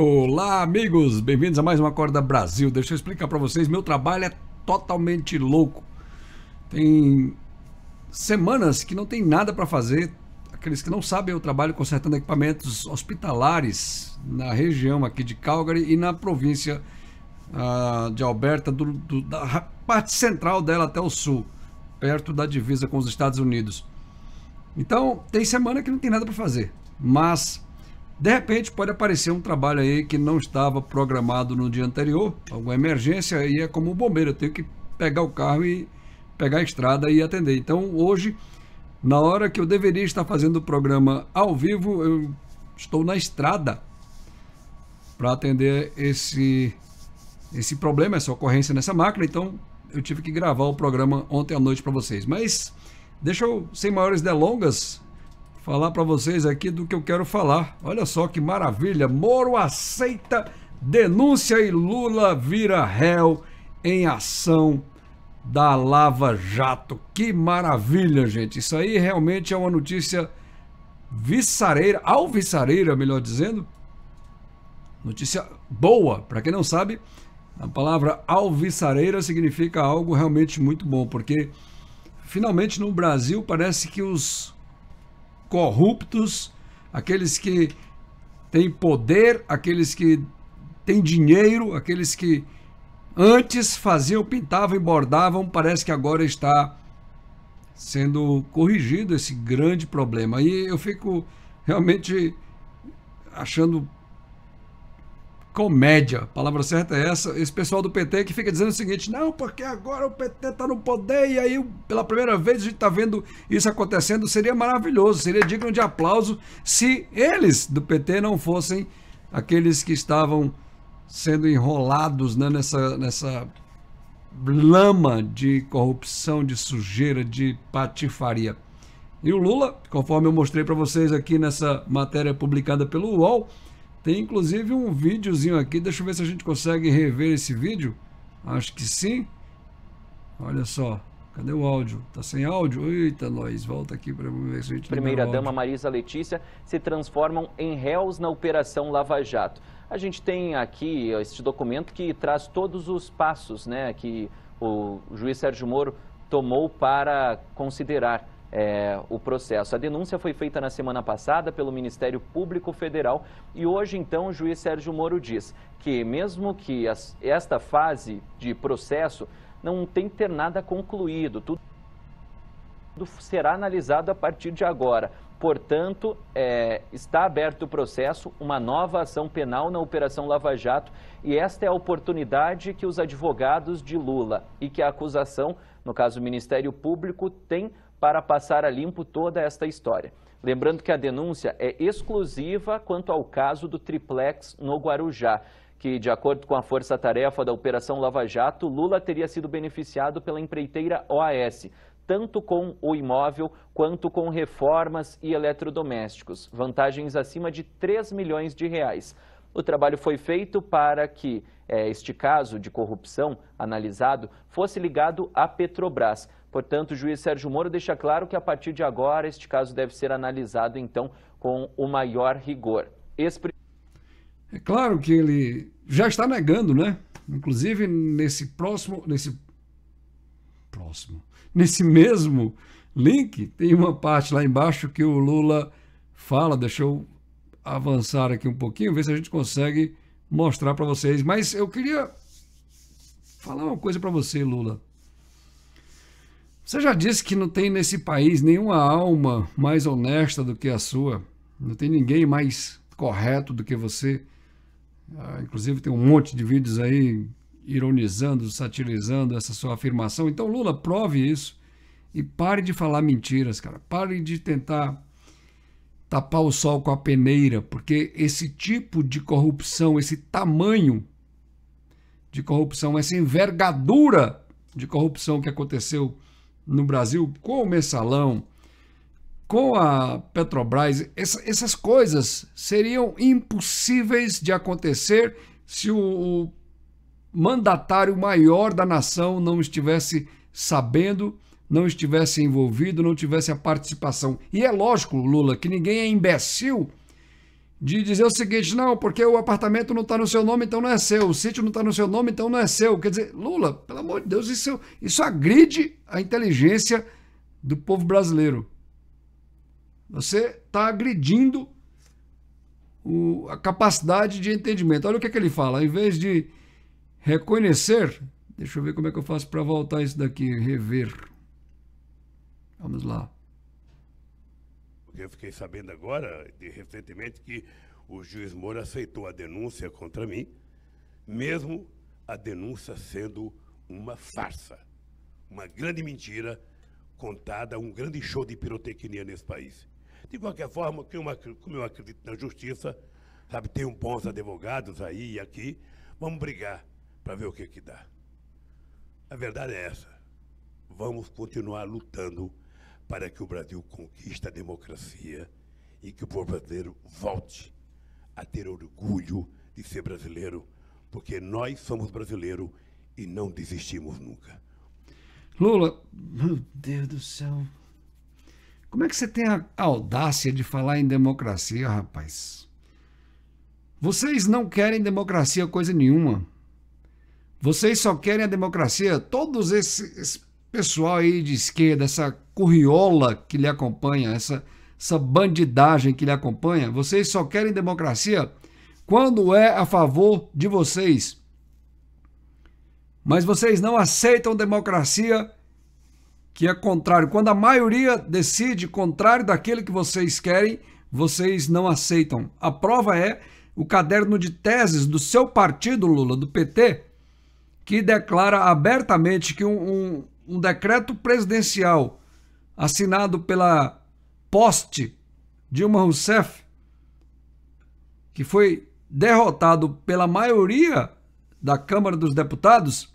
Olá, amigos! Bem-vindos a mais uma corda Brasil. Deixa eu explicar para vocês, meu trabalho é totalmente louco. Tem semanas que não tem nada para fazer. Aqueles que não sabem, eu trabalho consertando equipamentos hospitalares na região aqui de Calgary e na província uh, de Alberta, do, do, da parte central dela até o sul, perto da divisa com os Estados Unidos. Então, tem semana que não tem nada para fazer, mas de repente pode aparecer um trabalho aí que não estava programado no dia anterior, alguma emergência, e é como o bombeiro, eu tenho que pegar o carro e pegar a estrada e atender. Então hoje, na hora que eu deveria estar fazendo o programa ao vivo, eu estou na estrada para atender esse esse problema, essa ocorrência nessa máquina, então eu tive que gravar o programa ontem à noite para vocês. Mas deixa eu, sem maiores delongas, falar para vocês aqui do que eu quero falar. Olha só que maravilha! Moro aceita denúncia e Lula vira réu em ação da Lava Jato. Que maravilha, gente! Isso aí realmente é uma notícia viçareira, alviçareira, melhor dizendo. Notícia boa, para quem não sabe, a palavra alviçareira significa algo realmente muito bom, porque finalmente no Brasil parece que os corruptos, aqueles que têm poder, aqueles que têm dinheiro, aqueles que antes faziam, pintavam e bordavam, parece que agora está sendo corrigido esse grande problema. E eu fico realmente achando comédia. A palavra certa é essa. Esse pessoal do PT que fica dizendo o seguinte: não, porque agora o PT está no poder e aí pela primeira vez a gente está vendo isso acontecendo. Seria maravilhoso, seria digno de aplauso se eles do PT não fossem aqueles que estavam sendo enrolados né, nessa, nessa lama de corrupção, de sujeira, de patifaria. E o Lula, conforme eu mostrei para vocês aqui nessa matéria publicada pelo UOL, tem inclusive um videozinho aqui, deixa eu ver se a gente consegue rever esse vídeo. Acho que sim. Olha só, cadê o áudio? Tá sem áudio? Eita, nós, volta aqui para ver se a gente Primeira dama Marisa Letícia se transformam em réus na Operação Lava Jato. A gente tem aqui este documento que traz todos os passos né, que o juiz Sérgio Moro tomou para considerar é, o processo. A denúncia foi feita na semana passada pelo Ministério Público Federal e hoje, então, o juiz Sérgio Moro diz que, mesmo que as, esta fase de processo não tem que ter nada concluído, tudo será analisado a partir de agora. Portanto, é, está aberto o processo, uma nova ação penal na Operação Lava Jato, e esta é a oportunidade que os advogados de Lula e que a acusação, no caso o Ministério Público, tem para passar a limpo toda esta história. Lembrando que a denúncia é exclusiva quanto ao caso do triplex no Guarujá, que, de acordo com a força-tarefa da Operação Lava Jato, Lula teria sido beneficiado pela empreiteira OAS, tanto com o imóvel quanto com reformas e eletrodomésticos, vantagens acima de 3 milhões de reais. O trabalho foi feito para que é, este caso de corrupção analisado fosse ligado à Petrobras. Portanto, o juiz Sérgio Moro deixa claro que a partir de agora este caso deve ser analisado então com o maior rigor. É claro que ele já está negando, né? Inclusive nesse próximo, nesse próximo, nesse mesmo link tem uma parte lá embaixo que o Lula fala. Deixa eu avançar aqui um pouquinho, ver se a gente consegue mostrar para vocês. Mas eu queria falar uma coisa para você, Lula. Você já disse que não tem nesse país nenhuma alma mais honesta do que a sua. Não tem ninguém mais correto do que você. Ah, inclusive, tem um monte de vídeos aí ironizando, satirizando essa sua afirmação. Então, Lula, prove isso e pare de falar mentiras, cara. Pare de tentar tapar o sol com a peneira, porque esse tipo de corrupção, esse tamanho de corrupção, essa envergadura de corrupção que aconteceu no Brasil com o mensalão, com a Petrobras, essa, essas coisas seriam impossíveis de acontecer se o mandatário maior da nação não estivesse sabendo, não estivesse envolvido, não tivesse a participação. E é lógico, Lula, que ninguém é imbecil de dizer o seguinte: não, porque o apartamento não está no seu nome, então não é seu, o sítio não está no seu nome, então não é seu. Quer dizer, Lula, pelo amor de Deus, isso, isso agride a inteligência do povo brasileiro. Você está agredindo o, a capacidade de entendimento. Olha o que, é que ele fala: em vez de reconhecer, deixa eu ver como é que eu faço para voltar isso daqui, rever. Vamos lá eu fiquei sabendo agora, de, recentemente, que o juiz Moura aceitou a denúncia contra mim, mesmo a denúncia sendo uma farsa, uma grande mentira contada, um grande show de pirotecnia nesse país. De qualquer forma, como eu acredito na justiça, sabe, tem bons advogados aí e aqui, vamos brigar para ver o que que dá. A verdade é essa. Vamos continuar lutando para que o Brasil conquiste a democracia e que o povo brasileiro volte a ter orgulho de ser brasileiro, porque nós somos brasileiro e não desistimos nunca. Lula, meu Deus do céu. Como é que você tem a audácia de falar em democracia, rapaz? Vocês não querem democracia coisa nenhuma. Vocês só querem a democracia. Todos esse pessoal aí de esquerda, essa Corriola que lhe acompanha, essa, essa bandidagem que lhe acompanha. Vocês só querem democracia quando é a favor de vocês. Mas vocês não aceitam democracia que é contrário. Quando a maioria decide contrário daquele que vocês querem, vocês não aceitam. A prova é o caderno de teses do seu partido, Lula, do PT, que declara abertamente que um, um, um decreto presidencial assinado pela poste Dilma Rousseff, que foi derrotado pela maioria da Câmara dos Deputados,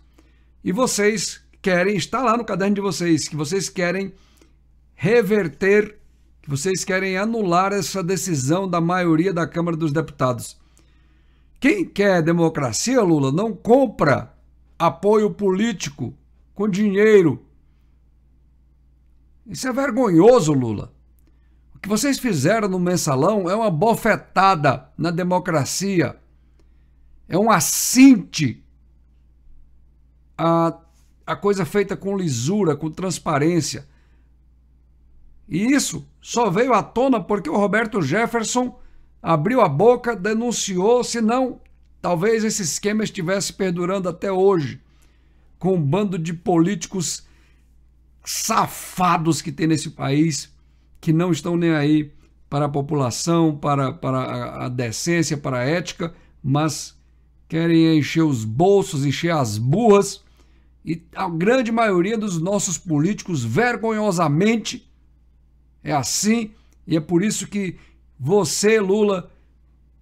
e vocês querem, está lá no caderno de vocês, que vocês querem reverter, que vocês querem anular essa decisão da maioria da Câmara dos Deputados. Quem quer democracia, Lula, não compra apoio político com dinheiro isso é vergonhoso, Lula. O que vocês fizeram no mensalão é uma bofetada na democracia. É um assinte a, a coisa feita com lisura, com transparência. E isso só veio à tona porque o Roberto Jefferson abriu a boca, denunciou, senão talvez esse esquema estivesse perdurando até hoje, com um bando de políticos safados que tem nesse país que não estão nem aí para a população, para, para a decência, para a ética, mas querem encher os bolsos, encher as burras. E a grande maioria dos nossos políticos, vergonhosamente, é assim. E é por isso que você, Lula,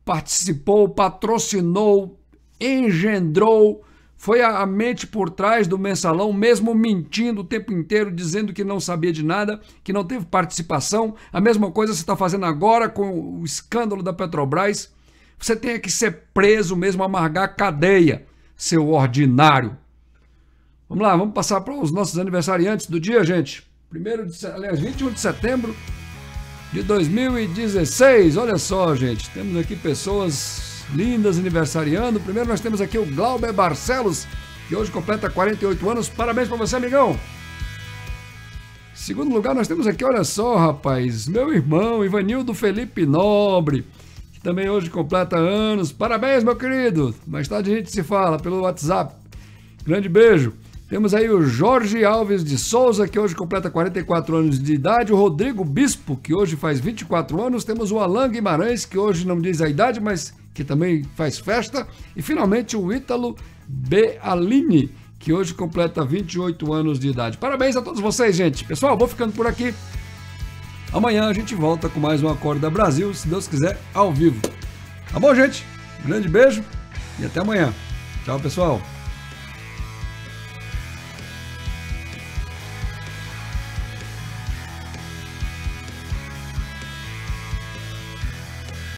participou, patrocinou, engendrou foi a, mente por trás do mensalão, mesmo mentindo o tempo inteiro, dizendo que não sabia de nada, que não teve participação. A mesma coisa você está fazendo agora com o escândalo da Petrobras. Você tem que ser preso mesmo, amargar a cadeia, seu ordinário. Vamos lá, vamos passar para os nossos aniversariantes do dia, gente. Primeiro de, aliás, 21 de setembro de 2016. Olha só, gente, temos aqui pessoas lindas aniversariando. Primeiro nós temos aqui o Glauber Barcelos, que hoje completa 48 anos. Parabéns para você, amigão! Segundo lugar, nós temos aqui, olha só, rapaz, meu irmão Ivanildo Felipe Nobre, que também hoje completa anos. Parabéns, meu querido! Mais tarde a gente se fala pelo WhatsApp. Grande beijo! Temos aí o Jorge Alves de Souza, que hoje completa 44 anos de idade, o Rodrigo Bispo, que hoje faz 24 anos, temos o Alan Guimarães, que hoje não diz a idade, mas que também faz festa, e finalmente o Ítalo Bealini, que hoje completa 28 anos de idade. Parabéns a todos vocês, gente. Pessoal, vou ficando por aqui. Amanhã a gente volta com mais um Acorda Brasil, se Deus quiser, ao vivo. Tá bom, gente? Um grande beijo e até amanhã. Tchau, pessoal.